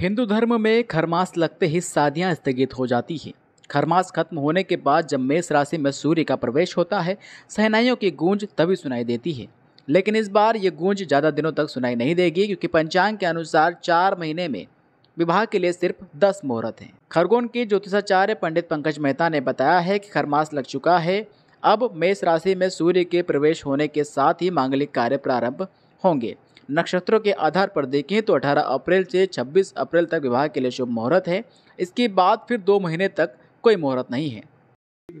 हिंदू धर्म में खरमास लगते ही शादियाँ स्थगित हो जाती हैं खरमास खत्म होने के बाद जब मेष राशि में सूर्य का प्रवेश होता है सहनाइयों की गूंज तभी सुनाई देती है लेकिन इस बार ये गूंज ज़्यादा दिनों तक सुनाई नहीं देगी क्योंकि पंचांग के अनुसार चार महीने में विवाह के लिए सिर्फ दस मुहूर्त हैं खरगोन के ज्योतिषाचार्य पंडित पंकज मेहता ने बताया है कि खरमास लग चुका है अब मेष राशि में सूर्य के प्रवेश होने के साथ ही मांगलिक कार्य प्रारंभ होंगे नक्षत्रों के आधार पर देखें तो 18 अप्रैल से 26 अप्रैल तक विवाह के लिए शुभ मुहूर्त है इसके बाद फिर दो महीने तक कोई मुहूर्त नहीं है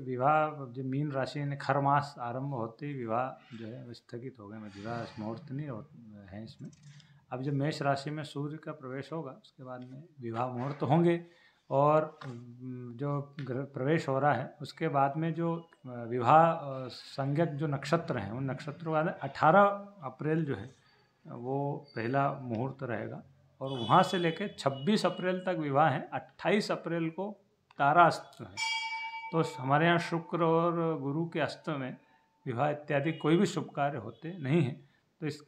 विवाह जो मीन राशि ने खर मास आरंभ होते ही विवाह जो है स्थगित हो गए मतलब विवाह मुहूर्त नहीं है इसमें अब जब मेष राशि में सूर्य का प्रवेश होगा उसके बाद में विवाह मुहूर्त होंगे और जो गृह प्रवेश हो रहा है उसके बाद में जो विवाह संज्ञक जो नक्षत्र हैं उन नक्षत्रों वाले अठारह अप्रैल जो है वो पहला मुहूर्त रहेगा और वहाँ से लेकर 26 अप्रैल तक विवाह है 28 अप्रैल को तारा अस्त है तो हमारे यहाँ शुक्र और गुरु के अस्त में विवाह इत्यादि कोई भी शुभ कार्य होते नहीं हैं तो इस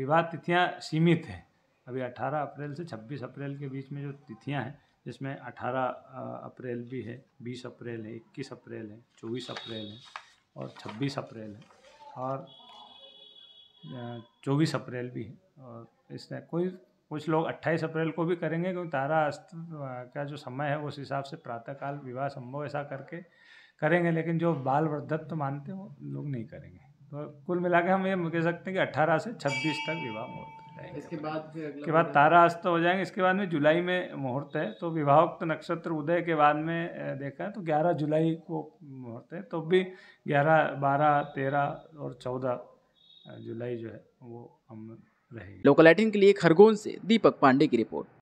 विवाह तिथियाँ सीमित हैं अभी 18 अप्रैल से 26 अप्रैल के बीच में जो तिथियां हैं जिसमें 18 अप्रैल भी है 20 अप्रैल है 21 अप्रैल है 24 अप्रैल है और 26 अप्रैल है और 24 अप्रैल भी है और इसने कोई कुछ लोग 28 अप्रैल को भी करेंगे क्योंकि तारा अस्त का जो समय है उस हिसाब से प्रातःकाल विवाह संभव ऐसा करके करेंगे लेकिन जो बाल वृद्धत्व मानते हैं वो लोग नहीं करेंगे तो कुल मिला के हम ये कह सकते हैं कि 18 से 26 तक विवाह मुहूर्त इसके बाद फिर के बाद तारा अस्त हो जाएंगे इसके बाद में जुलाई में मुहूर्त है तो विवाहोक्त नक्षत्र उदय के बाद में देखा है तो 11 जुलाई को मुहूर्त है तो भी 11 12 13 और 14 जुलाई जो है वो हम रहेंगे लोकल के लिए खरगोन से दीपक पांडे की रिपोर्ट